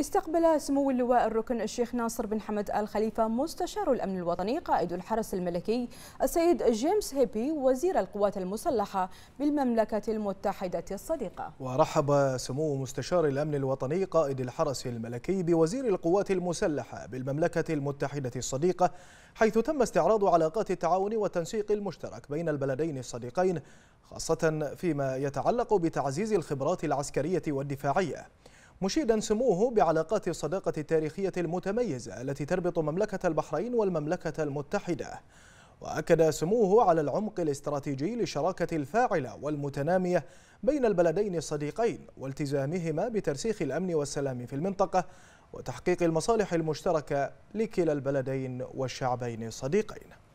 استقبل سمو اللواء الركن الشيخ ناصر بن حمد آل خليفة مستشار الأمن الوطني قائد الحرس الملكي السيد جيمس هيبي وزير القوات المسلحة بالمملكة المتحدة الصديقة ورحب سمو مستشار الأمن الوطني قائد الحرس الملكي بوزير القوات المسلحة بالمملكة المتحدة الصديقة حيث تم استعراض علاقات التعاون والتنسيق المشترك بين البلدين الصديقين خاصة فيما يتعلق بتعزيز الخبرات العسكرية والدفاعية مشيدا سموه بعلاقات الصداقة التاريخية المتميزة التي تربط مملكة البحرين والمملكة المتحدة وأكد سموه على العمق الاستراتيجي للشراكة الفاعلة والمتنامية بين البلدين الصديقين والتزامهما بترسيخ الأمن والسلام في المنطقة وتحقيق المصالح المشتركة لكلا البلدين والشعبين الصديقين